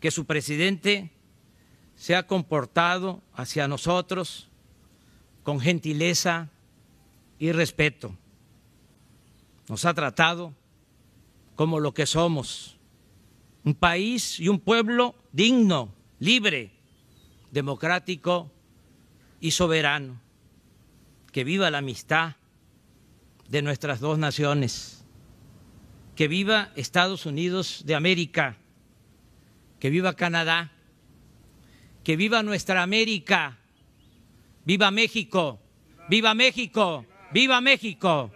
que su presidente se ha comportado hacia nosotros con gentileza y respeto. Nos ha tratado como lo que somos, un país y un pueblo digno, libre, democrático y soberano. Que viva la amistad de nuestras dos naciones. Que viva Estados Unidos de América que viva Canadá, que viva nuestra América, viva México, viva México, viva México.